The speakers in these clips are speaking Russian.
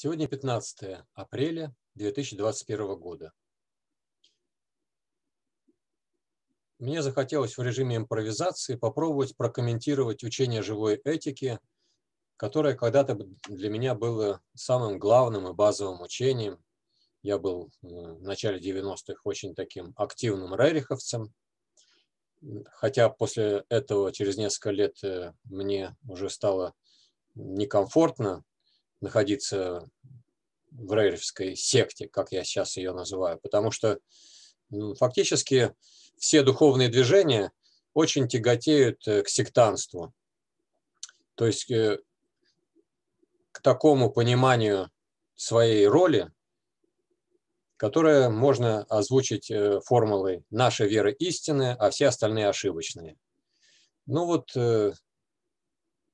Сегодня 15 апреля 2021 года. Мне захотелось в режиме импровизации попробовать прокомментировать учение живой этики, которое когда-то для меня было самым главным и базовым учением. Я был э, в начале 90-х очень таким активным рериховцем, хотя после этого через несколько лет э, мне уже стало некомфортно находиться в рейерской секте, как я сейчас ее называю, потому что ну, фактически все духовные движения очень тяготеют э, к сектанству, то есть э, к такому пониманию своей роли, которое можно озвучить э, формулой «наша вера истинная, а все остальные ошибочные». Ну вот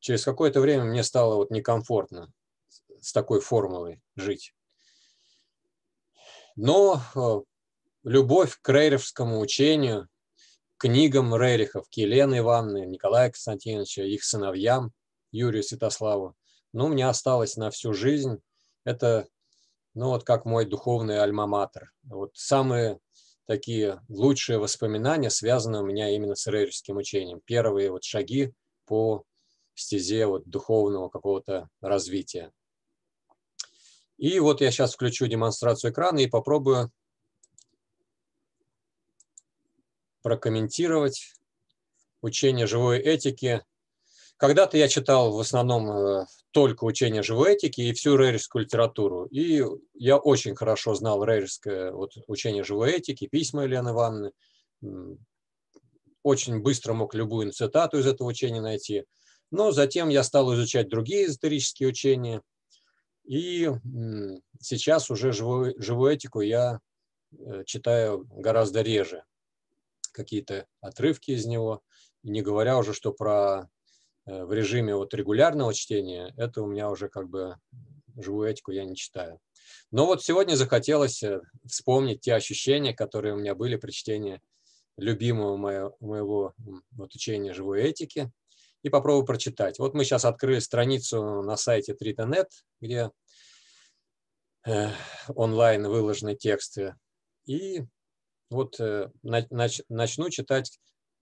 через какое-то время мне стало вот некомфортно с такой формулой жить. Но э, любовь к рейревскому учению, книгам Рерихов, к Елене Ивановне, Николая Константиновича, их сыновьям, Юрию Святославу, ну, у меня осталось на всю жизнь. Это, ну, вот как мой духовный альма-матер. Вот самые такие лучшие воспоминания связаны у меня именно с рейревским учением. Первые вот шаги по стезе вот духовного какого-то развития. И вот я сейчас включу демонстрацию экрана и попробую прокомментировать учение живой этики. Когда-то я читал в основном э, только учение живой этики и всю рейерскую литературу. И я очень хорошо знал рейерское вот, учение живой этики, письма Елены Ивановны. Очень быстро мог любую цитату из этого учения найти. Но затем я стал изучать другие эзотерические учения – и сейчас уже живую, живую этику я э, читаю гораздо реже. Какие-то отрывки из него. И не говоря уже, что про э, в режиме вот регулярного чтения, это у меня уже как бы живую этику я не читаю. Но вот сегодня захотелось э, вспомнить те ощущения, которые у меня были при чтении любимого моего, моего вот, учения живой этики – и попробую прочитать. Вот мы сейчас открыли страницу на сайте Тритонет, где э, онлайн выложены тексты. И вот э, нач, начну читать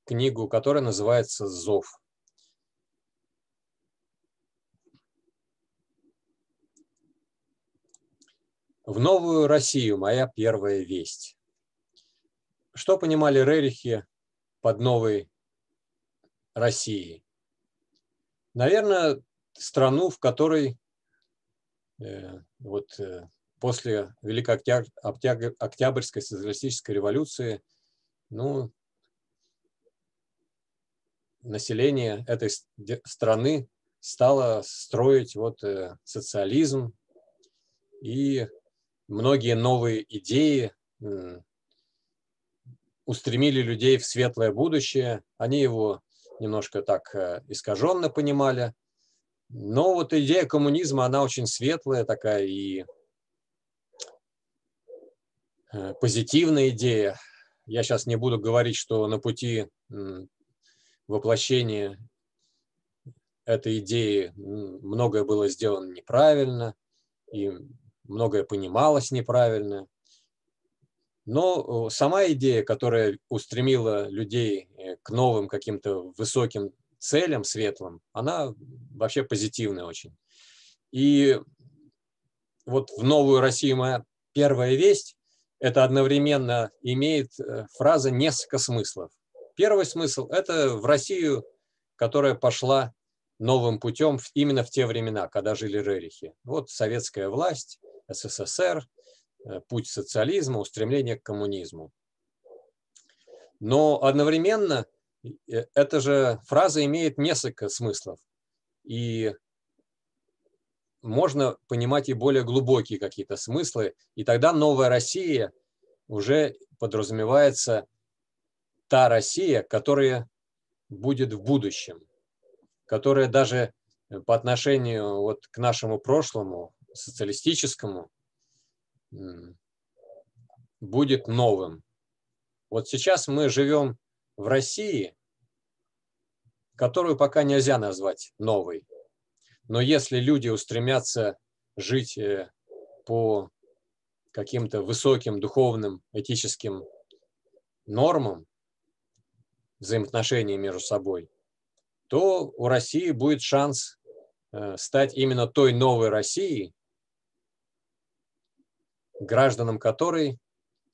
книгу, которая называется «Зов». В новую Россию моя первая весть. Что понимали Рерихи под новой Россией? Наверное, страну, в которой э, вот э, после Великой Октябрьской социалистической революции, ну, население этой страны стало строить вот э, социализм и многие новые идеи устремили людей в светлое будущее, они его немножко так э, искаженно понимали. Но вот идея коммунизма, она очень светлая такая и э, позитивная идея. Я сейчас не буду говорить, что на пути воплощения этой идеи многое было сделано неправильно, и многое понималось неправильно. Но э, сама идея, которая устремила людей э, к новым каким-то высоким целям, светлым, она вообще позитивная очень. И вот в «Новую Россию» моя первая весть, это одновременно имеет э, фраза несколько смыслов. Первый смысл – это в Россию, которая пошла новым путем именно в те времена, когда жили Рерихи. Вот советская власть, СССР – Э, путь социализма, устремление к коммунизму. Но одновременно э, эта же фраза имеет несколько смыслов. И можно понимать и более глубокие какие-то смыслы. И тогда новая Россия уже подразумевается та Россия, которая будет в будущем, которая даже по отношению вот к нашему прошлому, социалистическому, будет новым. Вот сейчас мы живем в России, которую пока нельзя назвать новой. Но если люди устремятся жить э, по каким-то высоким духовным, этическим нормам, взаимоотношений между собой, то у России будет шанс э, стать именно той новой Россией, гражданам которой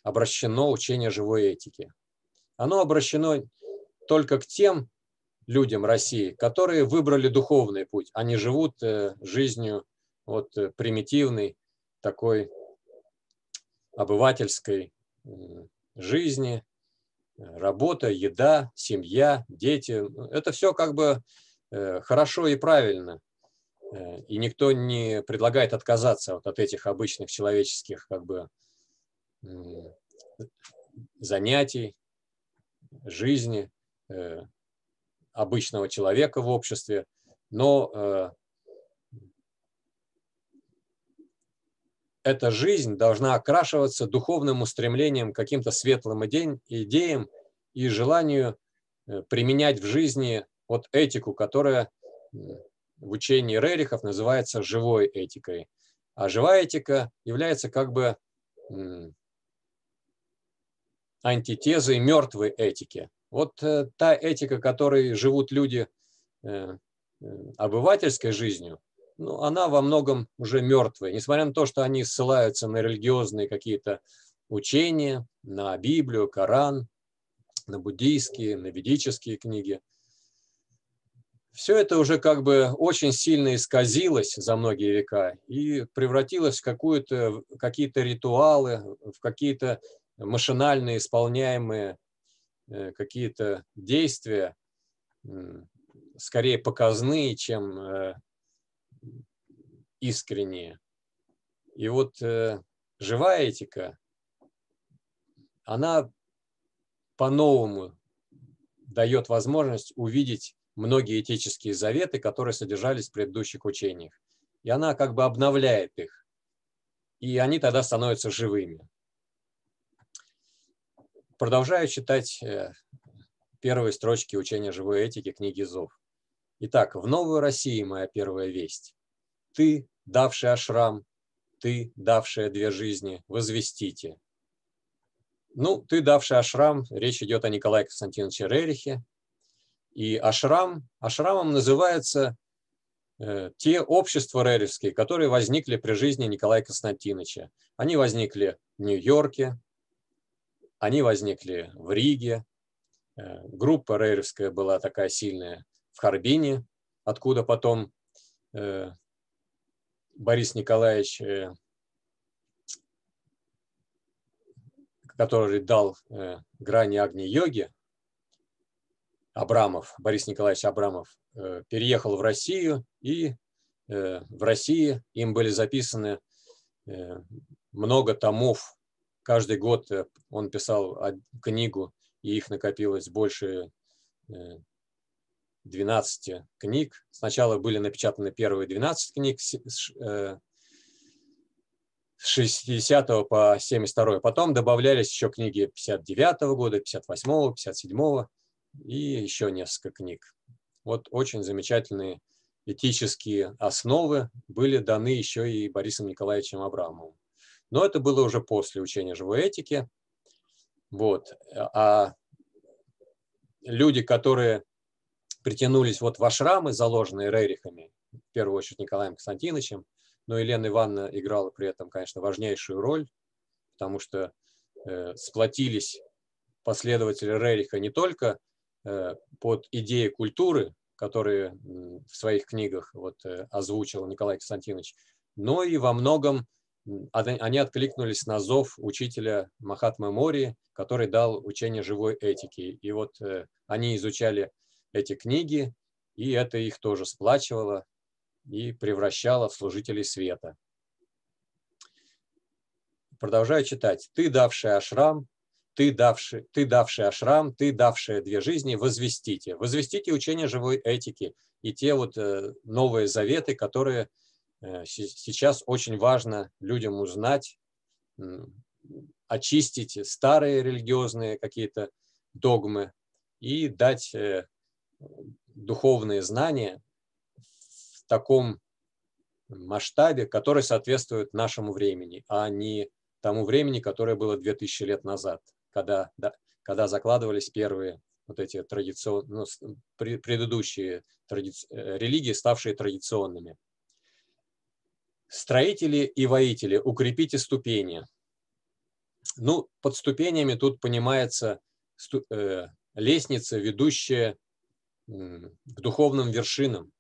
обращено учение живой этики. Оно обращено только к тем людям России, которые выбрали духовный путь, они а живут э, жизнью вот э, примитивной, такой обывательской э, жизни, работа, еда, семья, дети. Это все как бы хорошо и правильно. Э, и никто не предлагает отказаться вот от этих обычных человеческих как бы занятий, жизни э, обычного человека в обществе, но э, эта жизнь должна окрашиваться духовным устремлением, каким-то светлым идеям и желанию применять в жизни вот этику, которая в учении Рерихов называется живой этикой. А живая этика является как бы антитезой мертвой этики. Вот э, та этика, которой живут люди э, э, обывательской жизнью, ну, она во многом уже мертвая. Несмотря на то, что они ссылаются на религиозные какие-то учения, на Библию, Коран, на буддийские, на ведические книги, все это уже как бы очень сильно исказилось за многие века и превратилось в какую-то, какие-то ритуалы, в какие-то машинально исполняемые э, какие-то действия, скорее показные, чем э, искренние. И вот э, живая этика, она по-новому дает возможность увидеть многие этические заветы, которые содержались в предыдущих учениях. И она как бы обновляет их. И они тогда становятся живыми. Продолжаю читать э, первые строчки учения живой этики книги Зов. Итак, в Новую Россию моя первая весть. Ты, давший ашрам, ты, давшая две жизни, возвестите. Ну, ты, давший ашрам, речь идет о Николае Константиновиче Рерихе, и ашрам, ашрамом называются э, те общества реревские, которые возникли при жизни Николая Константиновича. Они возникли в Нью-Йорке, они возникли в Риге. Э, группа реревская была такая сильная в Харбине, откуда потом э, Борис Николаевич, который дал грани огни йоги Абрамов, Борис Николаевич Абрамов, э, переехал в Россию, и э, в России им были записаны э, много томов. Каждый год он писал книгу, и их накопилось больше 12 книг. Сначала были напечатаны первые 12 книг с 60 по 72. Потом добавлялись еще книги 59 года, 58, 57 и еще несколько книг. Вот очень замечательные этические основы были даны еще и Борисом Николаевичем Абрамовым. Но это было уже после учения живой этики. Вот. А люди, которые притянулись вот в ашрамы, заложенные Рерихами, в первую очередь Николаем Константиновичем, но Елена Ивановна играла при этом, конечно, важнейшую роль, потому что э, сплотились последователи Рериха не только Э, под идеи культуры, которые в своих книгах вот э, озвучил Николай Константинович, но и во многом они откликнулись на зов учителя Махатмы Мори, который дал учение живой этики. И вот э, они изучали эти книги, и это их тоже сплачивало и превращало в служителей света. Продолжаю читать. «Ты, давший ашрам, ты давший, ты давший ашрам, ты давшая две жизни, возвестите. Возвестите учение живой этики и те вот э, новые заветы, которые э, сейчас очень важно людям узнать, очистить старые религиозные какие-то догмы и дать э, духовные знания в таком масштабе, который соответствует нашему времени, а не тому времени, которое было 2000 лет назад когда, да, когда закладывались первые вот эти традиционные, ну, предыдущие тради... Э, религии, ставшие традиционными. Строители и воители, укрепите ступени. Ну, под ступенями тут понимается сту... э, лестница, ведущая э, к духовным вершинам.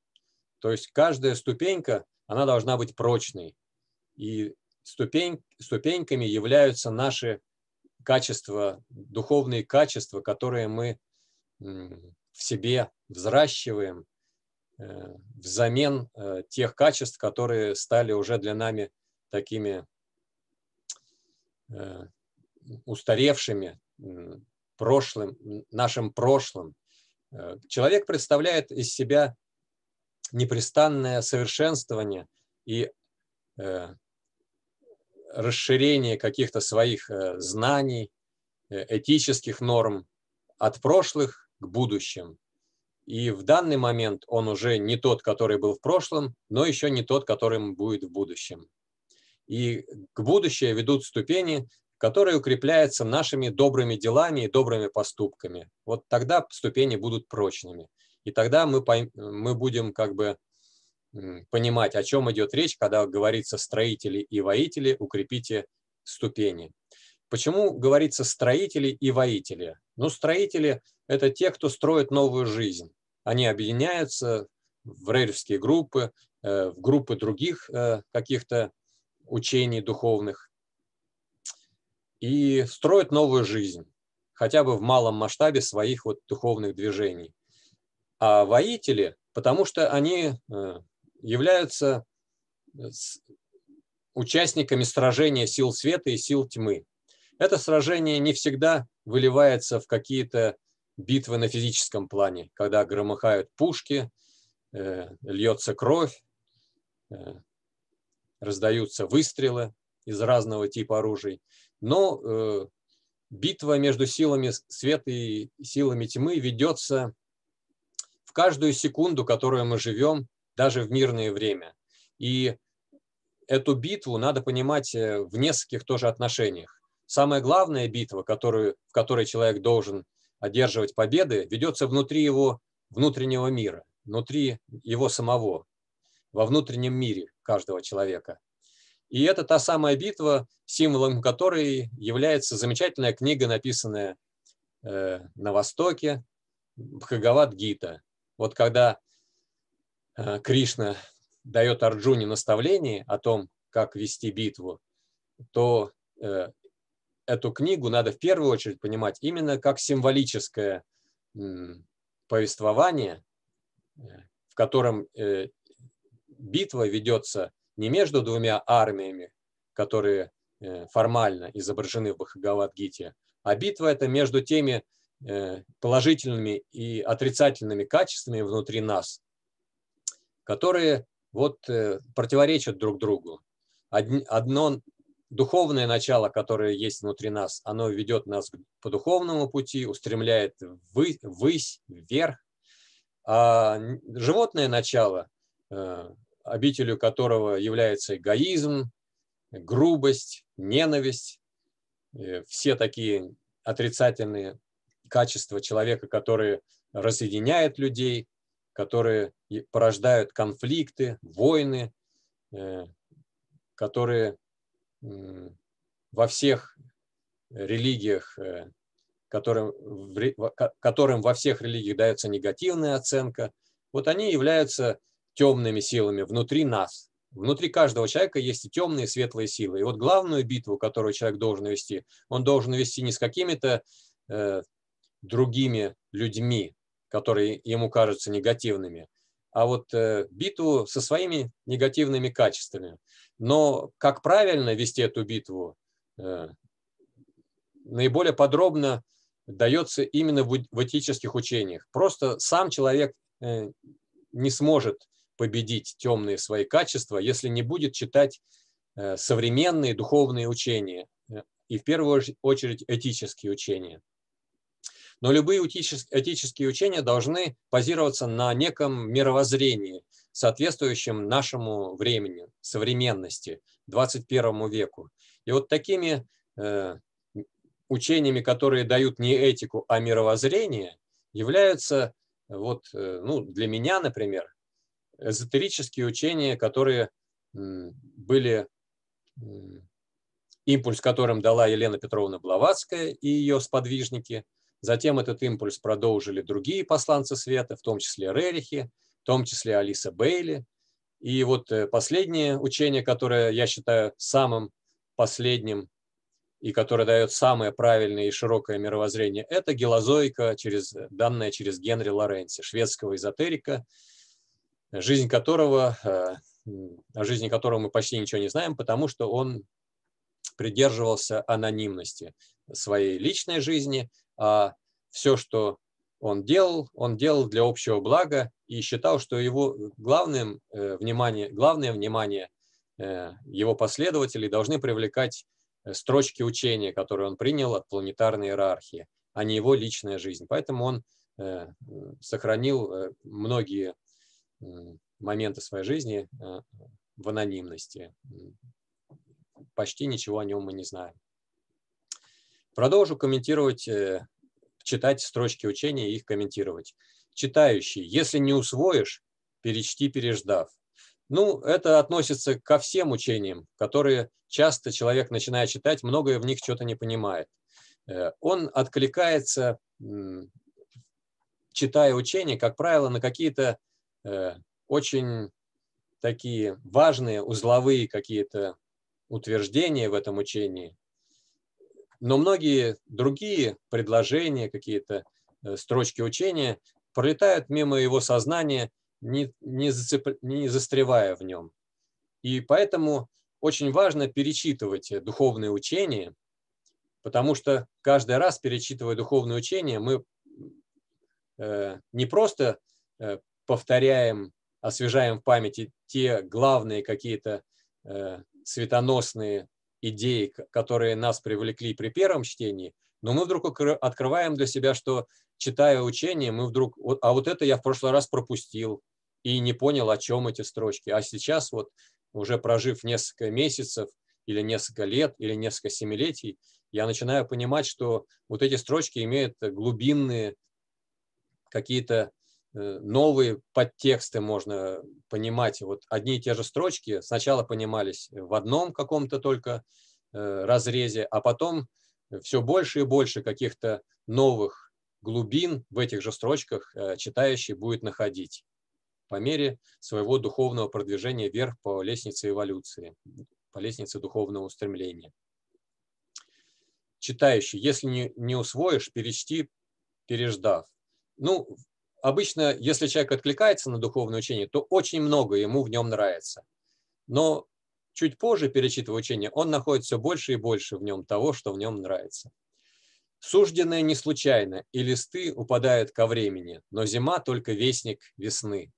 То есть каждая ступенька, она должна быть прочной. И ступень... ступеньками являются наши качества, духовные качества, которые мы в себе взращиваем э, взамен э, тех качеств, которые стали уже для нами такими э, устаревшими, прошлым, нашим прошлым. Человек представляет из себя непрестанное совершенствование и расширение каких-то своих э, знаний, э, этических норм от прошлых к будущим. И в данный момент он уже не тот, который был в прошлом, но еще не тот, которым будет в будущем. И к будущее ведут ступени, которые укрепляются нашими добрыми делами и добрыми поступками. Вот тогда ступени будут прочными. И тогда мы, пойм, мы будем как бы понимать, о чем идет речь, когда говорится «строители и воители, укрепите ступени». Почему говорится «строители и воители»? Ну, строители – это те, кто строит новую жизнь. Они объединяются в рейрские группы, э, в группы других э, каких-то учений духовных и строят новую жизнь, хотя бы в малом масштабе своих вот духовных движений. А воители, потому что они э, являются э, участниками сражения сил света и сил тьмы. Это сражение не всегда выливается в какие-то битвы на физическом плане, когда громыхают пушки, э, льется кровь, э, раздаются выстрелы из разного типа оружий. Но битва между силами света и силами тьмы ведется в каждую секунду, которую мы живем даже в мирное время. И эту битву надо понимать э, в нескольких тоже отношениях. Самая главная битва, которую, в которой человек должен одерживать победы, ведется внутри его внутреннего мира, внутри его самого, во внутреннем мире каждого человека. И это та самая битва, символом которой является замечательная книга, написанная э, на Востоке, Бхагават Гита. Вот когда Э, Кришна дает Арджуне наставление о том, как вести битву, то э, эту книгу надо в первую очередь понимать именно как символическое повествование, э, в котором битва ведется не между двумя армиями, которые формально изображены в Бхагавадгите, а битва это между теми положительными и отрицательными качествами внутри нас, которые вот э, противоречат друг другу. Одно духовное начало, которое есть внутри нас, оно ведет нас по духовному пути, устремляет вы, высь, вверх. А животное начало, э, обителю которого является эгоизм, грубость, ненависть, э, все такие отрицательные качества человека, которые разъединяют людей, которые порождают конфликты, войны, э, которые во всех религиях, э, которым, которым во всех религиях дается негативная оценка, вот они являются темными силами внутри нас. Внутри каждого человека есть и темные, и светлые силы. И вот главную битву, которую человек должен вести, он должен вести не с какими-то э, другими людьми, которые ему кажутся негативными, а вот э, битву со своими негативными качествами. Но как правильно вести эту битву, э, наиболее подробно дается именно в этических учениях. Просто сам человек э, не сможет победить темные свои качества, если не будет читать современные духовные учения и в первую очередь этические учения. Но любые этические учения должны базироваться на неком мировоззрении, соответствующем нашему времени, современности, 21 веку. И вот такими э, учениями, которые дают не этику, а мировоззрение, являются вот, э, ну, для меня, например, эзотерические учения, которые м, были м, импульс которым дала Елена Петровна Блаватская и ее сподвижники – Затем этот импульс продолжили другие посланцы света, в том числе Рерихи, в том числе Алиса Бейли. И вот э, последнее учение, которое я считаю самым последним и которое дает самое правильное и широкое мировоззрение, это гелозоика, через, данная через Генри Лоренци, шведского эзотерика, жизнь которого, э, о жизни которого мы почти ничего не знаем, потому что он придерживался анонимности своей личной жизни, а все, что он делал, он делал для общего блага и считал, что его главным, э, внимание, главное внимание э, его последователей должны привлекать э, строчки учения, которые он принял от планетарной иерархии, а не его личная жизнь. Поэтому он э, сохранил э, многие э, моменты своей жизни э, в анонимности. Почти ничего о нем мы не знаем. Продолжу комментировать, э, читать строчки учения и их комментировать. Читающий, если не усвоишь, перечти, переждав. Ну, это относится ко всем учениям, которые часто человек, начиная читать, многое в них что-то не понимает. Э, он откликается, читая учения, как правило, на какие-то э, очень такие важные узловые какие-то утверждения в этом учении, но многие другие предложения, какие-то э, строчки учения пролетают мимо его сознания, не, не, зацеп... не застревая в нем. И поэтому очень важно перечитывать э, духовные учения, потому что каждый раз, перечитывая духовные учения, мы э, не просто повторяем, освежаем в памяти те главные какие-то светоносные идеи, которые нас привлекли при первом чтении, но мы вдруг открываем для себя, что читая учение, мы вдруг, а вот это я в прошлый раз пропустил и не понял, о чем эти строчки. А сейчас вот уже прожив несколько месяцев или несколько лет или несколько семилетий, я начинаю понимать, что вот эти строчки имеют глубинные какие-то Э, новые подтексты можно понимать. Вот одни и те же строчки сначала понимались в одном каком-то только э, разрезе, а потом все больше и больше каких-то новых глубин в этих же строчках э, читающий будет находить по мере своего духовного продвижения вверх по лестнице эволюции, по лестнице духовного устремления. Читающий, если не, не усвоишь, перечти, переждав. Ну, обычно, если человек откликается на духовное учение, то очень много ему в нем нравится. Но чуть позже, перечитывая учение, он находит все больше и больше в нем того, что в нем нравится. Сужденное не случайно, и листы упадают ко времени, но зима только вестник весны.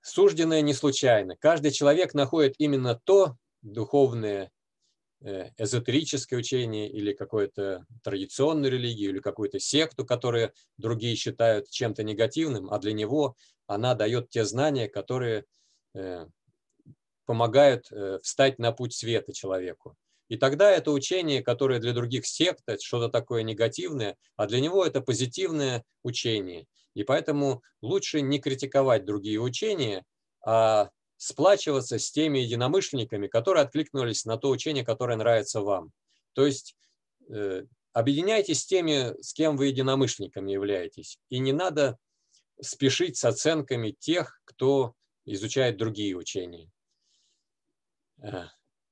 Сужденное не случайно. Каждый человек находит именно то духовное Э, эзотерическое учение или какую-то традиционную религию или какую-то секту, которую другие считают чем-то негативным, а для него она дает те знания, которые э, помогают э, встать на путь света человеку. И тогда это учение, которое для других сект, это что-то такое негативное, а для него это позитивное учение. И поэтому лучше не критиковать другие учения, а сплачиваться с теми единомышленниками, которые откликнулись на то учение, которое нравится вам. То есть э, объединяйтесь с теми, с кем вы единомышленниками являетесь. И не надо спешить с оценками тех, кто изучает другие учения. Э,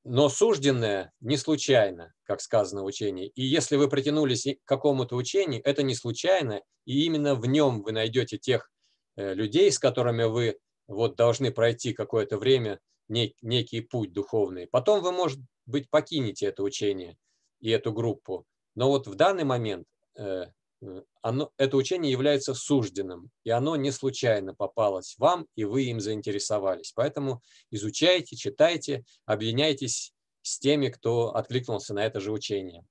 но сужденное не случайно, как сказано в учении. И если вы притянулись к какому-то учению, это не случайно, и именно в нем вы найдете тех э, людей, с которыми вы вот должны пройти какое-то время некий путь духовный. Потом вы, может быть, покинете это учение и эту группу. Но вот в данный момент э, оно, это учение является сужденным, и оно не случайно попалось вам, и вы им заинтересовались. Поэтому изучайте, читайте, объединяйтесь с теми, кто откликнулся на это же учение.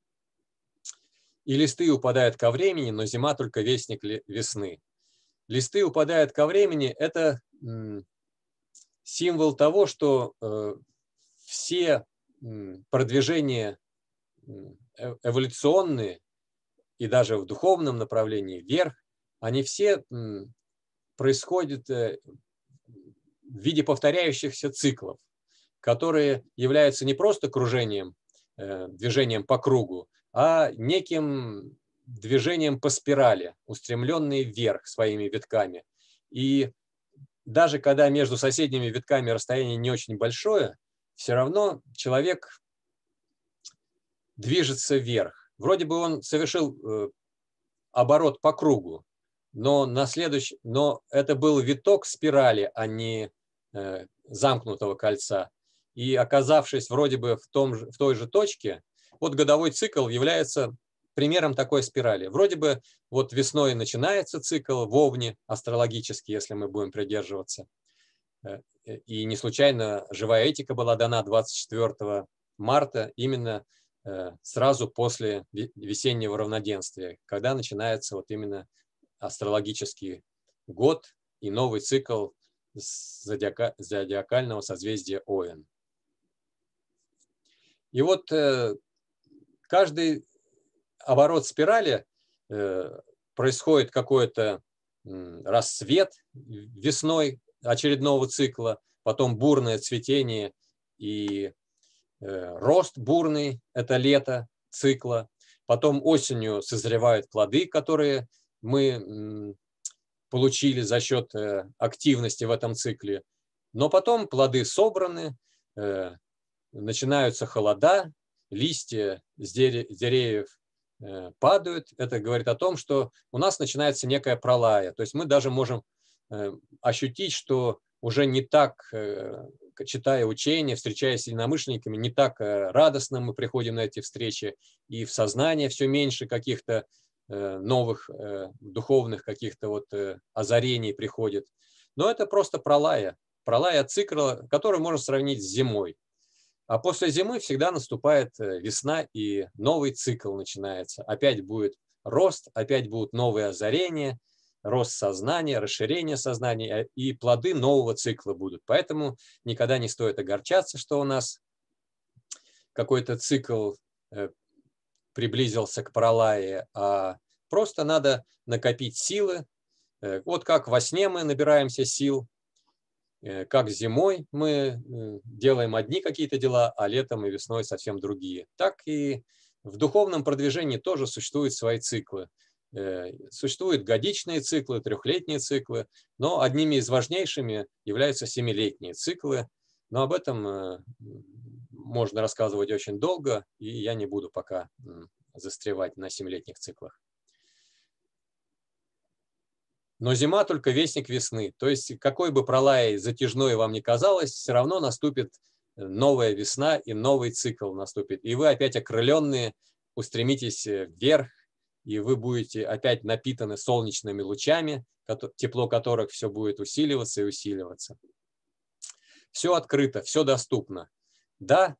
И листы упадают ко времени, но зима только вестник весны. Листы упадают ко времени – это символ того, что э, все продвижения э, эволюционные и даже в духовном направлении вверх, они все происходят э, в виде повторяющихся циклов, которые являются не просто кружением, движением по кругу, а неким движением по спирали, устремленные вверх своими витками. И даже когда между соседними витками расстояние не очень большое, все равно человек движется вверх. Вроде бы он совершил э, оборот по кругу, но, на следующий, но это был виток спирали, а не э, замкнутого кольца. И оказавшись вроде бы в, том же, в той же точке, вот годовой цикл является примером такой спирали. Вроде бы вот весной начинается цикл, вовне астрологически, если мы будем придерживаться. Э, э, и не случайно живая этика была дана 24 марта именно э, сразу после весеннего равноденствия, когда начинается вот именно астрологический год и новый цикл зодиака, зодиакального созвездия Оин. И вот каждый оборот спирали, э, происходит какой-то рассвет весной очередного цикла, потом бурное цветение и э, рост бурный, это лето цикла, потом осенью созревают плоды, которые мы получили за счет э, активности в этом цикле, но потом плоды собраны, начинаются холода, листья с деревьев Э, падают, это говорит о том, что у нас начинается некая пролая. То есть мы даже можем э, ощутить, что уже не так, э, читая учения, встречаясь с единомышленниками, не так радостно мы приходим на эти встречи, и в сознание все меньше каких-то новых духовных каких-то вот озарений приходит. Но это просто пролая, пролая цикла, который можно сравнить с зимой. А после зимы всегда наступает э, весна и новый цикл начинается. Опять будет рост, опять будут новые озарения, рост сознания, расширение сознания э, и плоды нового цикла будут. Поэтому никогда не стоит огорчаться, что у нас какой-то цикл э, приблизился к пролае, а просто надо накопить силы. Вот как во сне мы набираемся сил, Э, как зимой мы э, делаем одни какие-то дела, а летом и весной совсем другие. Так и в духовном продвижении тоже существуют свои циклы. Э, существуют годичные циклы, трехлетние циклы, но одними из важнейшими являются семилетние циклы. Но об этом можно рассказывать очень долго, и я не буду пока застревать на семилетних циклах. Но зима только вестник весны. То есть какой бы пролай затяжной вам ни казалось, все равно наступит э, новая весна и новый цикл наступит. И вы опять окрыленные устремитесь э, вверх, и вы будете опять напитаны солнечными лучами, тепло которых все будет усиливаться и усиливаться. Все открыто, все доступно. Да,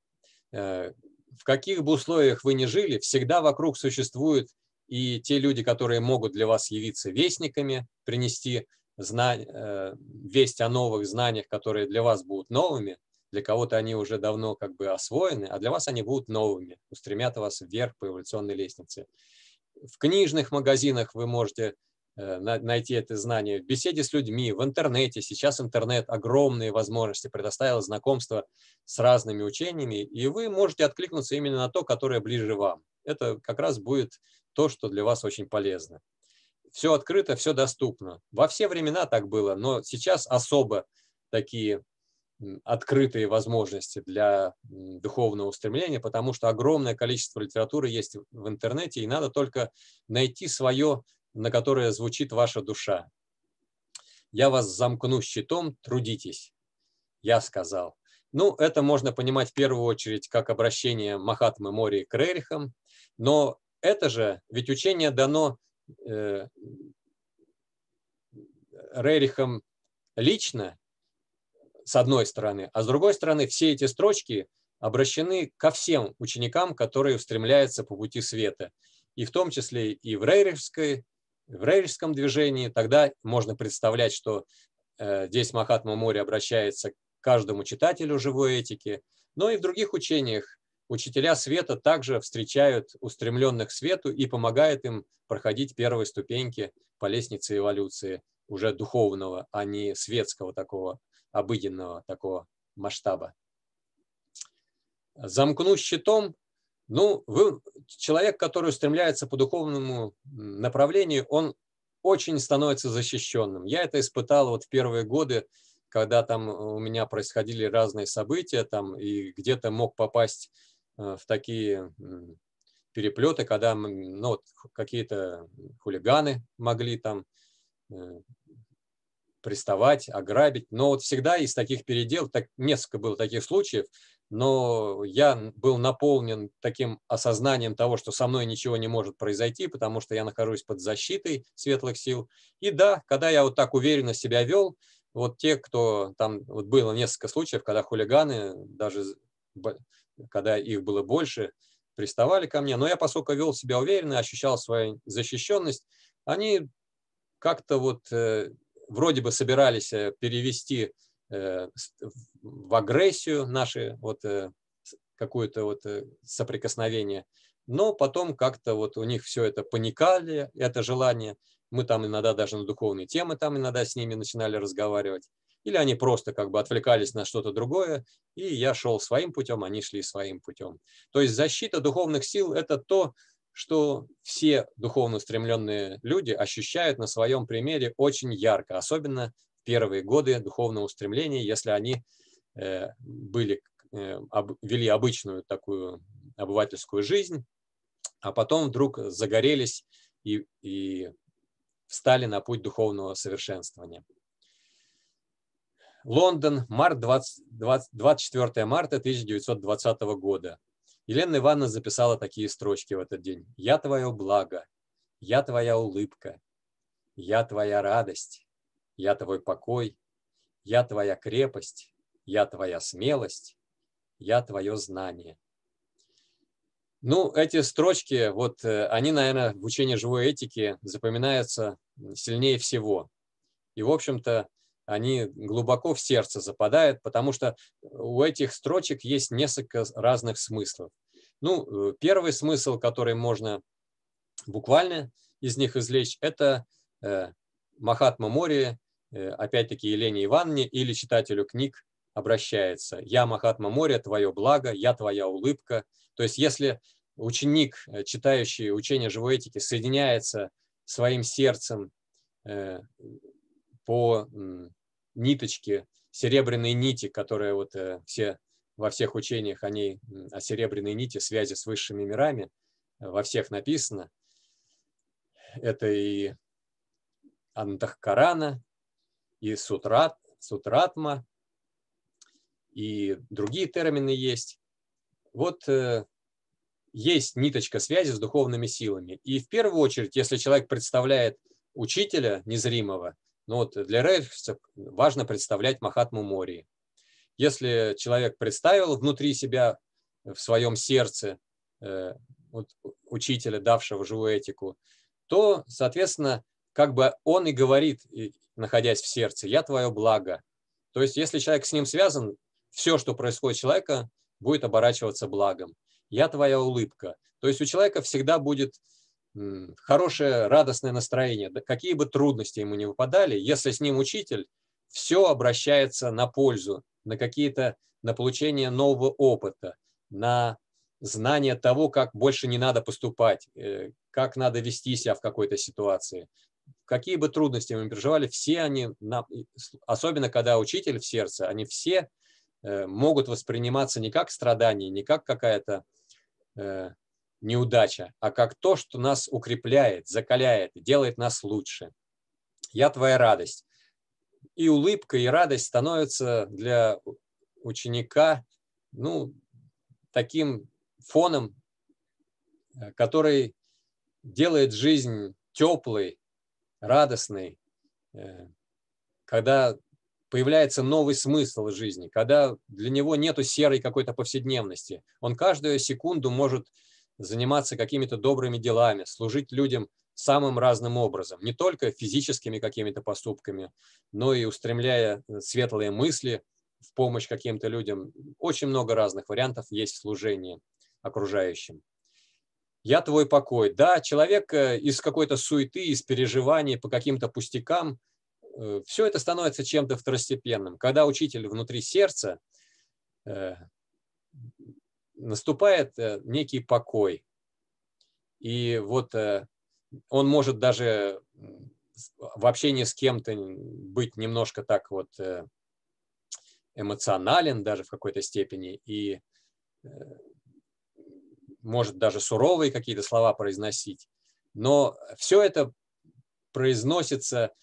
э, в каких бы условиях вы ни жили, всегда вокруг существует и те люди, которые могут для вас явиться вестниками, принести знань, э, весть о новых знаниях, которые для вас будут новыми, для кого-то они уже давно как бы освоены, а для вас они будут новыми, устремят вас вверх по эволюционной лестнице. В книжных магазинах вы можете э, найти это знание в беседе с людьми, в интернете. Сейчас интернет огромные возможности предоставил знакомство с разными учениями, и вы можете откликнуться именно на то, которое ближе вам. Это как раз будет то, что для вас очень полезно. Все открыто, все доступно. Во все времена так было, но сейчас особо такие открытые возможности для духовного устремления, потому что огромное количество литературы есть в интернете, и надо только найти свое, на которое звучит ваша душа. «Я вас замкну щитом, трудитесь», я сказал. Ну, это можно понимать в первую очередь как обращение Махатмы Мори к Рерихам, но это же, ведь учение дано э, Рерихом лично, с одной стороны, а с другой стороны все эти строчки обращены ко всем ученикам, которые устремляются по пути света, и в том числе и в Рерихской, в Рерихском движении, тогда можно представлять, что э, здесь Махатма Мури обращается к каждому читателю живой этики, но и в других учениях учителя света также встречают устремленных к свету и помогают им проходить первые ступеньки по лестнице эволюции уже духовного, а не светского такого, обыденного такого масштаба. Замкну щитом. Ну, вы, человек, который устремляется по духовному направлению, он очень становится защищенным. Я это испытал вот в первые годы, когда там у меня происходили разные события, там и где-то мог попасть Э, в такие переплеты, когда ну, какие-то хулиганы могли там э, приставать, ограбить. Но вот всегда из таких передел, так, несколько было таких случаев, но я был наполнен таким осознанием того, что со мной ничего не может произойти, потому что я нахожусь под защитой светлых сил. И да, когда я вот так уверенно себя вел, вот те, кто там, вот было несколько случаев, когда хулиганы даже когда их было больше, приставали ко мне. Но я, поскольку вел себя уверенно, ощущал свою защищенность, они как-то вот э, вроде бы собирались э, перевести э, в агрессию наши вот э, какое-то вот э, соприкосновение. Но потом как-то вот у них все это паникали, это желание. Мы там иногда даже на духовные темы там иногда с ними начинали разговаривать или они просто как бы отвлекались на что-то другое, и я шел своим путем, они шли своим путем. То есть защита духовных сил – это то, что все духовно устремленные люди ощущают на своем примере очень ярко, особенно в первые годы духовного устремления, если они э, были, э, вели обычную такую обывательскую жизнь, а потом вдруг загорелись и, и встали на путь духовного совершенствования. Лондон, март 20, 20, 24 марта 1920 года. Елена Ивановна записала такие строчки в этот день. «Я твое благо, я твоя улыбка, я твоя радость, я твой покой, я твоя крепость, я твоя смелость, я твое знание». Ну, эти строчки, вот э, они, наверное, в учении живой этики запоминаются сильнее всего. И, в общем-то, они глубоко в сердце западают, потому что у этих строчек есть несколько разных смыслов. Ну, э, первый смысл, который можно буквально из них извлечь, это э, Махатма Мори, э, опять-таки Елене Ивановне или читателю книг обращается. «Я, Махатма Мори, твое благо, я твоя улыбка». То есть если ученик, читающий учение живой этики, соединяется своим сердцем по ниточки, серебряные нити, которые вот э, все во всех учениях, они о серебряной нити, связи с высшими мирами, э, во всех написано. Это и Антахкарана, и Сутрат, Сутратма, и другие термины есть. Вот э, есть ниточка связи с духовными силами. И в первую очередь, если человек представляет учителя незримого, ну вот для рейфсов важно представлять Махатму Мори. Если человек представил внутри себя, э, в своем сердце э, вот, учителя, давшего живую этику, то, соответственно, как бы он и говорит, находясь в сердце, «я твое благо». То есть если человек с ним связан, все, что происходит у человека, будет оборачиваться благом. «Я твоя улыбка». То есть у человека всегда будет хорошее, радостное настроение, какие бы трудности ему не выпадали, если с ним учитель, все обращается на пользу, на какие-то, на получение нового опыта, на знание того, как больше не надо поступать, э, как надо вести себя в какой-то ситуации. Какие бы трудности мы переживали, все они, особенно когда учитель в сердце, они все э, могут восприниматься не как страдание не как какая-то э, неудача, а как то, что нас укрепляет, закаляет, делает нас лучше. Я твоя радость. И улыбка, и радость становятся для ученика ну, таким фоном, который делает жизнь теплой, радостной, э, когда появляется новый смысл жизни, когда для него нету серой какой-то повседневности. Он каждую секунду может заниматься какими-то добрыми делами, служить людям самым разным образом, не только физическими какими-то поступками, но и устремляя э, светлые мысли в помощь каким-то людям. Очень много разных вариантов есть в служении окружающим. Я твой покой. Да, человек э, из какой-то суеты, из переживаний по каким-то пустякам, э, все это становится чем-то второстепенным. Когда учитель внутри сердца, наступает э, некий покой. И вот э, он может даже в общении с кем-то быть немножко так вот э, эмоционален даже в какой-то степени и может даже суровые какие-то слова произносить. Но все это произносится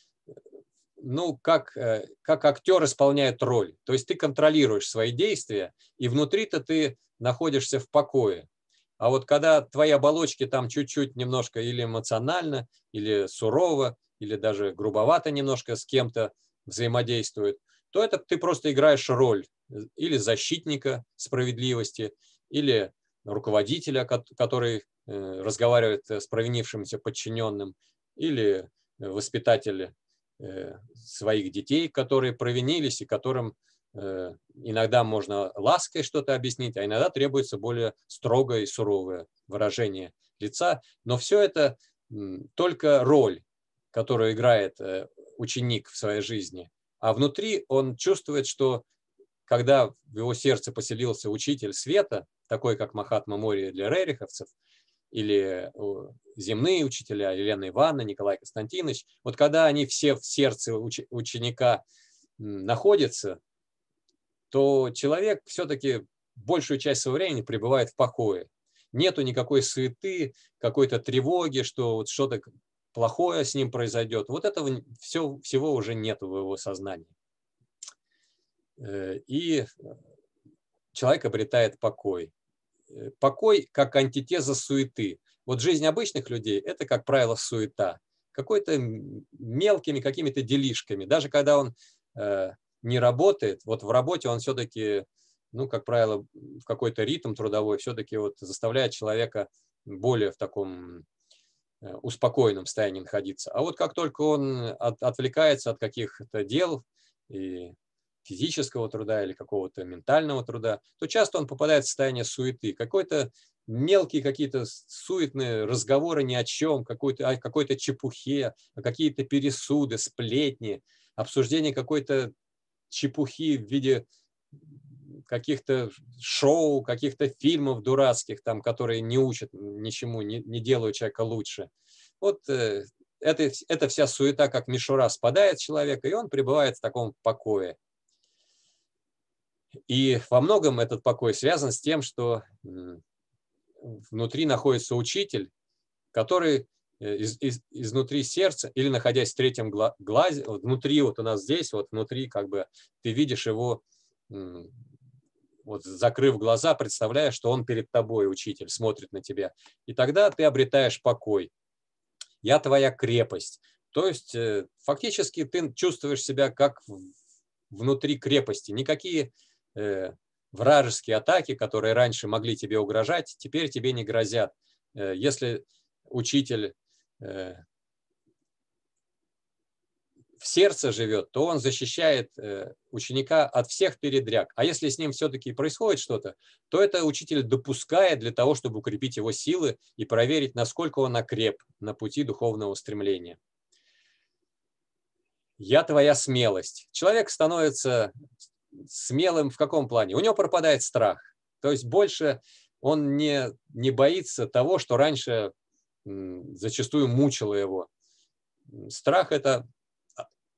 ну, как, э, как актер исполняет роль. То есть ты контролируешь свои действия, и внутри-то ты находишься в покое. А вот когда твои оболочки там чуть-чуть немножко или эмоционально, или сурово, или даже грубовато немножко с кем-то взаимодействуют, то это ты просто играешь роль э, или защитника справедливости, или руководителя, который э, разговаривает с провинившимся подчиненным, или воспитателя Э, своих детей, которые провинились и которым э, иногда можно лаской что-то объяснить, а иногда требуется более строгое и суровое выражение лица. Но все это только роль, которую играет э, ученик в своей жизни. А внутри он чувствует, что когда в его сердце поселился учитель света, такой как Махатма Мори для рериховцев – или земные учителя, Елена Ивановна, Николай Константинович, вот когда они все в сердце уч ученика находятся, то человек все-таки большую часть своего времени пребывает в покое. Нету никакой суеты, какой-то тревоги, что вот что-то плохое с ним произойдет. Вот этого все, всего уже нет в его сознании. Э, и э, человек обретает покой покой как антитеза суеты. Вот жизнь обычных людей – это, как правило, суета. Какой-то мелкими какими-то делишками. Даже когда он э, не работает, вот в работе он все-таки, ну, как правило, в какой-то ритм трудовой все-таки вот заставляет человека более в таком э, успокоенном состоянии находиться. А вот как только он от, отвлекается от каких-то дел и физического труда или какого-то ментального труда, то часто он попадает в состояние суеты, какой-то мелкие какие-то суетные разговоры ни о чем, какой-то, о какой-то чепухе, какие-то пересуды, сплетни, обсуждение какой-то чепухи в виде каких-то шоу, каких-то фильмов дурацких, там, которые не учат ничему, не, не делают человека лучше. Вот э, это, эта вся суета, как мишура, спадает с человека, и он пребывает в таком покое. И во многом этот покой связан с тем, что внутри находится учитель, который э, из, из, изнутри сердца или находясь в третьем глазе, вот внутри вот у нас здесь, вот внутри как бы ты видишь его, вот закрыв глаза, представляя, что он перед тобой, учитель, смотрит на тебя. И тогда ты обретаешь покой. Я твоя крепость. То есть э, фактически ты чувствуешь себя как внутри крепости. Никакие Э, вражеские атаки, которые раньше могли тебе угрожать, теперь тебе не грозят. Э, если учитель э, в сердце живет, то он защищает ученика от всех передряг. А если с ним все-таки происходит что-то, то это учитель допускает для того, чтобы укрепить его силы и проверить, насколько он окреп на пути духовного стремления. «Я твоя смелость». Человек становится смелым в каком плане? У него пропадает страх. То есть больше он не, не боится того, что раньше зачастую мучило его. Страх – это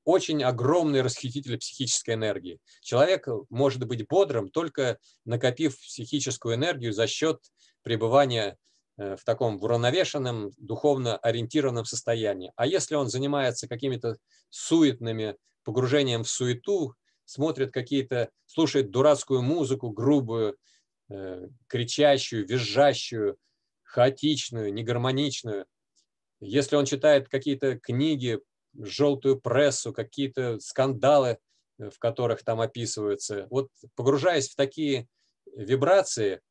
очень огромный расхититель психической энергии. Человек может быть бодрым, только накопив психическую энергию за счет пребывания э, в таком уравновешенном, духовно ориентированном состоянии. А если он занимается какими-то суетными, погружением в суету, смотрят какие-то, слушает дурацкую музыку, грубую, э, кричащую, визжащую, хаотичную, негармоничную. Если он читает какие-то книги, желтую прессу, какие-то скандалы, э, в которых там описываются, вот погружаясь в такие вибрации,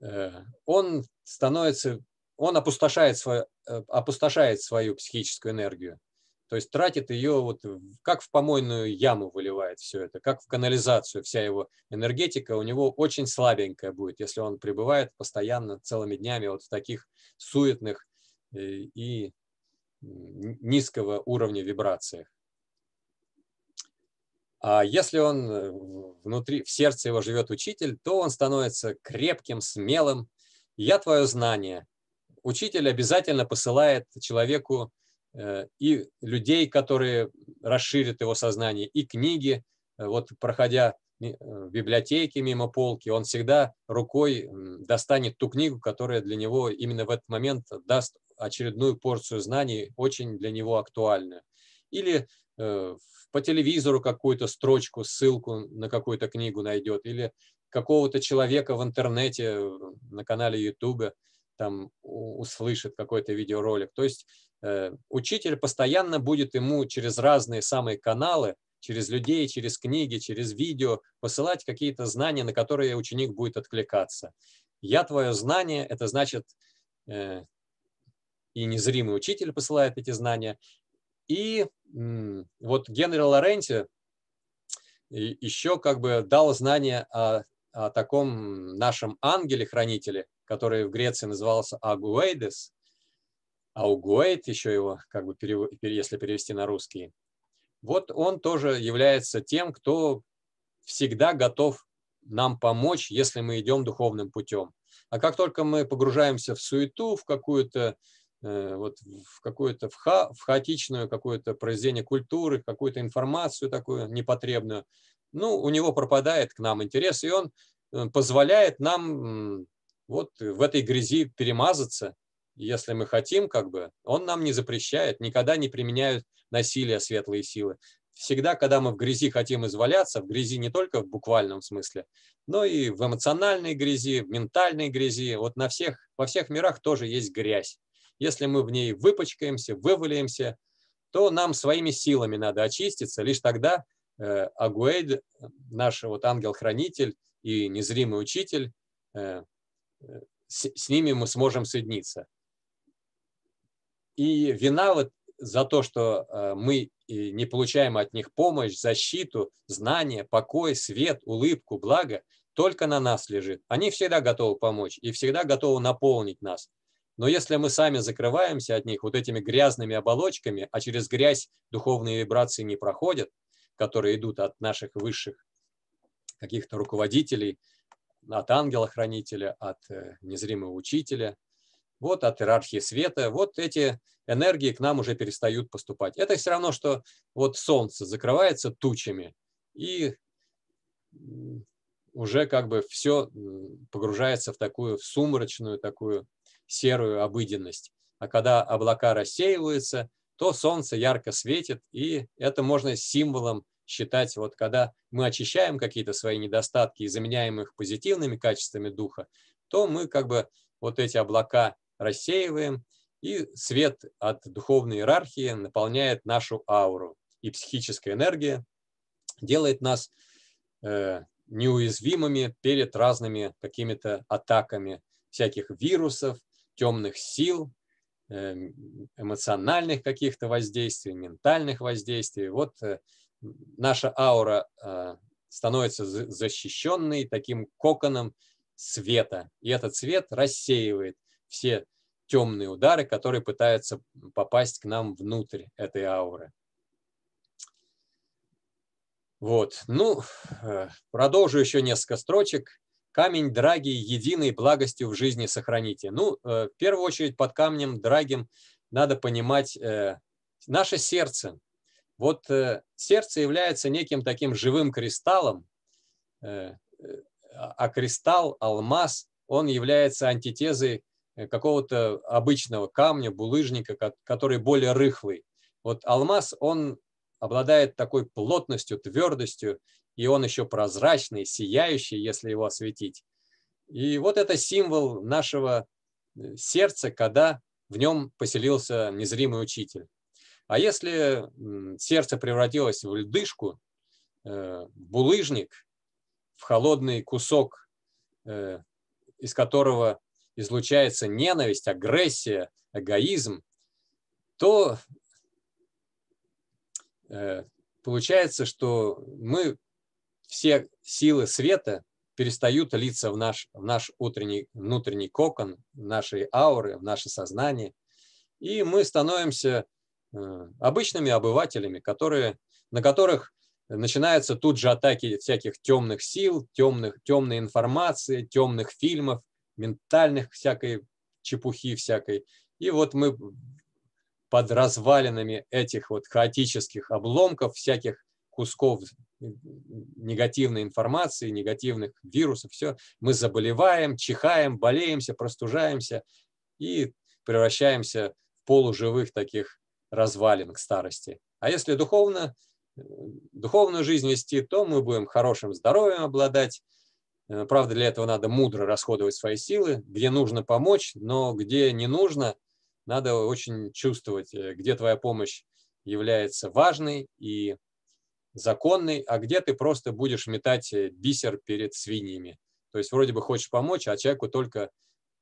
э, он становится он опустошает, свою, э, опустошает свою психическую энергию. То есть тратит ее вот как в помойную яму выливает все это, как в канализацию вся его энергетика у него очень слабенькая будет, если он пребывает постоянно целыми днями вот в таких суетных э, и низкого уровня вибрациях. А если он э, внутри, в сердце его живет учитель, то он становится крепким, смелым. Я твое знание. Учитель обязательно посылает человеку Э, и людей, которые расширят его сознание, и книги. Э, вот проходя э, в библиотеке мимо полки, он всегда рукой достанет ту книгу, которая для него именно в этот момент даст очередную порцию знаний, очень для него актуальную. Или по телевизору какую-то строчку, ссылку на какую-то книгу найдет, или какого-то человека в интернете на канале YouTube там услышит какой-то видеоролик. То есть Э, учитель постоянно будет ему через разные самые каналы, через людей, через книги, через видео посылать какие-то знания, на которые ученик будет откликаться. Я твое знание, это значит, э, и незримый учитель посылает эти знания. И м, вот Генри Лоренти еще как бы дал знание о, о таком нашем ангеле-хранителе, который в Греции назывался Агуэйдес, Аугоид, еще его, как бы, перев... если перевести на русский, вот он тоже является тем, кто всегда готов нам помочь, если мы идем духовным путем. А как только мы погружаемся в суету, в какую-то э, вот в какую-то в, ха, в хаотичную какое-то произведение культуры, какую-то информацию такую непотребную, ну, у него пропадает к нам интерес, и он э, позволяет нам вот в этой грязи перемазаться если мы хотим, как бы, он нам не запрещает, никогда не применяют насилие светлые силы. Всегда, когда мы в грязи хотим изваляться, в грязи не только в буквальном смысле, но и в эмоциональной грязи, в ментальной грязи, вот на всех, во всех мирах тоже есть грязь. Если мы в ней выпачкаемся, вывалимся, то нам своими силами надо очиститься, лишь тогда э, Агуэйд, наш вот ангел-хранитель и незримый учитель, э, э с, с ними мы сможем соединиться. И вина вот за то, что э, мы не получаем от них помощь, защиту, знание, покой, свет, улыбку, благо, только на нас лежит. Они всегда готовы помочь и всегда готовы наполнить нас. Но если мы сами закрываемся от них вот этими грязными оболочками, а через грязь духовные вибрации не проходят, которые идут от наших высших каких-то руководителей, от ангела-хранителя, от э, незримого учителя, вот от иерархии света, вот эти энергии к нам уже перестают поступать. Это все равно, что вот солнце закрывается тучами, и уже как бы все погружается в такую сумрачную, такую серую обыденность. А когда облака рассеиваются, то солнце ярко светит, и это можно символом считать, вот когда мы очищаем какие-то свои недостатки и заменяем их позитивными качествами духа, то мы как бы вот эти облака рассеиваем, и свет от духовной иерархии наполняет нашу ауру. И психическая энергия делает нас э, неуязвимыми перед разными какими-то атаками всяких вирусов, темных сил, э, эмоциональных каких-то воздействий, ментальных воздействий. Вот э, наша аура э, становится защищенной таким коконом света. И этот свет рассеивает все темные удары, которые пытаются попасть к нам внутрь этой ауры. Вот. Ну, э, продолжу еще несколько строчек. Камень драги единой благостью в жизни сохраните. Ну, э, в первую очередь под камнем драгим надо понимать э, наше сердце. Вот сердце является неким таким живым кристаллом, а кристалл, алмаз, он является антитезой Э, какого-то обычного камня, булыжника, который более рыхлый. Вот алмаз, он обладает такой плотностью, твердостью, и он еще прозрачный, сияющий, если его осветить. И вот это символ нашего э, сердца, когда в нем поселился незримый учитель. А если сердце превратилось в льдышку, э, в булыжник, в холодный кусок, из которого излучается ненависть, агрессия, эгоизм, то э, получается, что мы все силы света перестают литься в наш, в наш утренний, внутренний кокон, в наши ауры, в наше сознание. И мы становимся э, обычными обывателями, которые, на которых начинаются тут же атаки всяких темных сил, темных, темной информации, темных фильмов, ментальных всякой чепухи всякой. И вот мы под развалинами этих вот хаотических обломков, всяких кусков негативной информации, негативных вирусов, все, мы заболеваем, чихаем, болеемся, простужаемся и превращаемся в полуживых таких развалин к старости. А если духовно, э, духовную жизнь вести, то мы будем хорошим здоровьем обладать, Э, правда, для этого надо мудро расходовать свои силы, где нужно помочь, но где не нужно, надо очень чувствовать, э, где твоя помощь является важной и законной, а где ты просто будешь метать э, бисер перед свиньями. То есть вроде бы хочешь помочь, а человеку только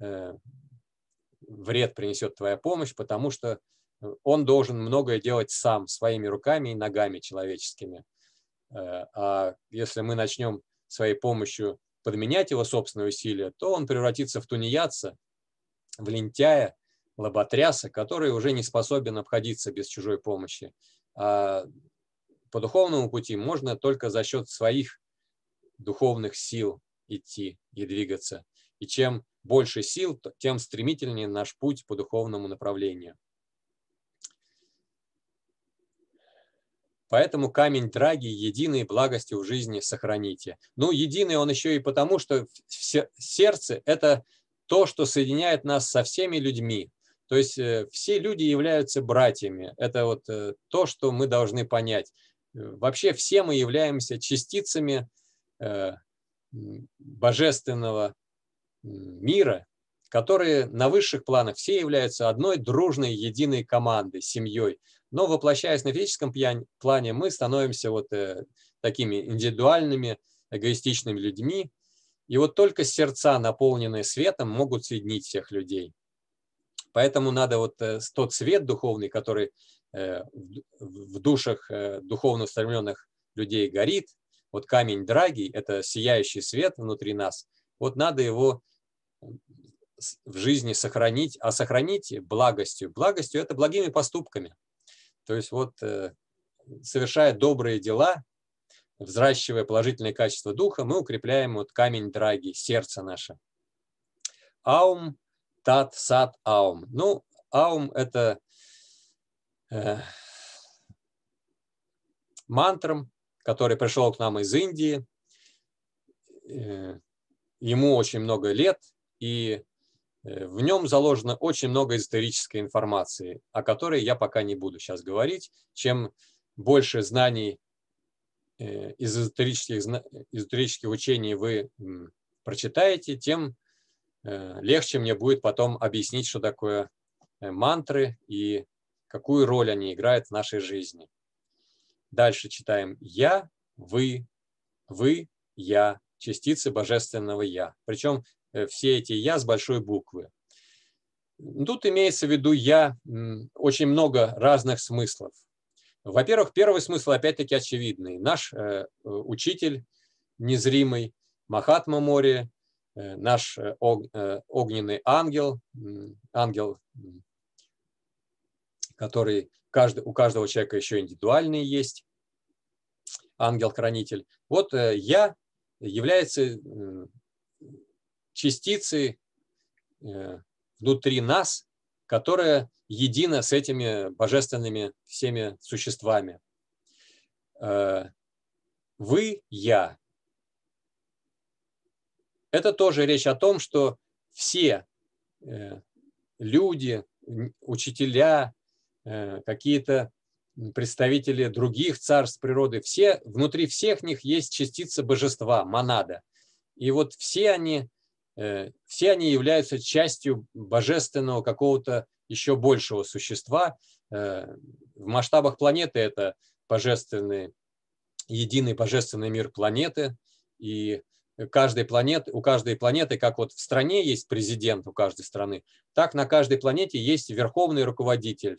э, вред принесет твоя помощь, потому что он должен многое делать сам, своими руками и ногами человеческими. Э, а если мы начнем своей помощью подменять его собственные усилия, то он превратится в тунеядца, в лентяя, лоботряса, который уже не способен обходиться без чужой помощи. А по духовному пути можно только за счет своих духовных сил идти и двигаться. И чем больше сил, тем стремительнее наш путь по духовному направлению. Поэтому камень драги, единой благости в жизни сохраните. Ну, единый он еще и потому, что сердце – это то, что соединяет нас со всеми людьми. То есть э, все люди являются братьями. Это вот э, то, что мы должны понять. Э, вообще все мы являемся частицами божественного мира, которые на высших планах все являются одной дружной единой командой, семьей. Но воплощаясь на физическом плане, мы становимся вот э, такими индивидуальными, эгоистичными людьми. И вот только сердца, наполненные светом, могут соединить всех людей. Поэтому надо вот э, тот свет духовный, который э, в душах духовно устремленных людей горит, вот камень драги, это сияющий свет внутри нас, вот надо его в жизни сохранить, а сохранить благостью. Благостью – это благими поступками. То есть вот э, совершая добрые дела, взращивая положительные качества духа, мы укрепляем вот камень драги, сердце наше. Аум, тат, сад, аум. Ну, аум – это э, мантрам, который пришел к нам из Индии. Э, ему очень много лет, и Э, в нем заложено очень много исторической информации, о которой я пока не буду сейчас говорить. Чем больше знаний э, из эзотерических, эзотерических учений вы прочитаете, тем э, легче мне будет потом объяснить, что такое мантры и какую роль они играют в нашей жизни. Дальше читаем «я», «вы», «вы», «я», частицы божественного «я». Причем Э, все эти «я» с большой буквы. Тут имеется в виду «я» очень много разных смыслов. Во-первых, первый смысл опять-таки очевидный. Наш э, учитель незримый Махатма Мори, э, наш огненный ангел, ангел, который каждый, у каждого человека еще индивидуальный есть, ангел-хранитель. Вот я является частицы э, внутри нас, которая едина с этими божественными всеми существами. Э, вы – я. Это тоже речь о том, что все э, люди, учителя, какие-то представители других царств природы, все, внутри всех них есть частица божества, монада. И вот все они – Э, все они являются частью божественного какого-то еще большего существа. Э, в масштабах планеты это божественный, единый божественный мир планеты. И каждой планеты у каждой планеты, как вот в стране есть президент у каждой страны, так на каждой планете есть верховный руководитель,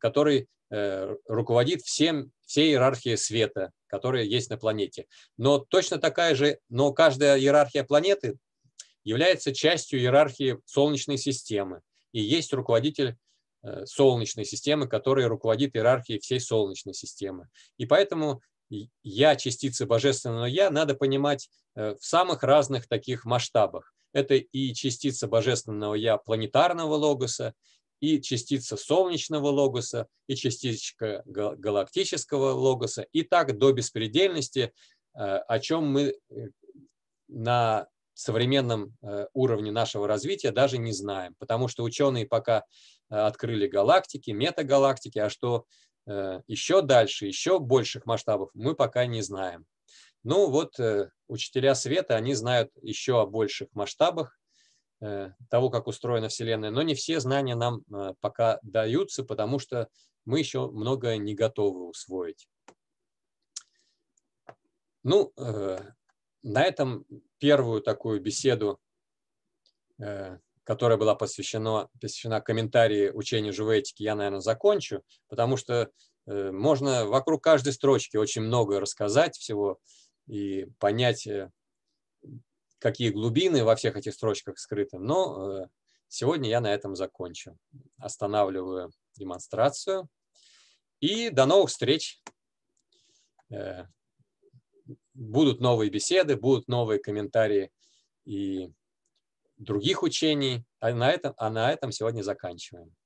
который э, руководит всем, всей иерархией света, которая есть на планете. Но точно такая же, но каждая иерархия планеты является частью иерархии Солнечной системы. И есть руководитель э, Солнечной системы, который руководит иерархией всей Солнечной системы. И поэтому я, частица божественного я, надо понимать э, в самых разных таких масштабах. Это и частица божественного я планетарного логоса, и частица солнечного логоса, и частичка галактического логоса, и так до беспредельности, э, о чем мы на современном э, уровне нашего развития даже не знаем, потому что ученые пока э, открыли галактики, метагалактики, а что э, еще дальше, еще больших масштабов мы пока не знаем. Ну вот учителя света, они знают еще о больших масштабах того, как устроена Вселенная, но не все знания нам пока даются, потому что мы еще многое не готовы усвоить. Ну, на этом первую такую беседу, э, которая была посвящена, посвящена комментарии учению живой этики, я, наверное, закончу, потому что э, можно вокруг каждой строчки очень много рассказать всего и понять, э, какие глубины во всех этих строчках скрыты. Но сегодня я на этом закончу. Останавливаю демонстрацию. И до новых встреч! будут новые беседы, будут новые комментарии и других учений. А на этом, а на этом сегодня заканчиваем.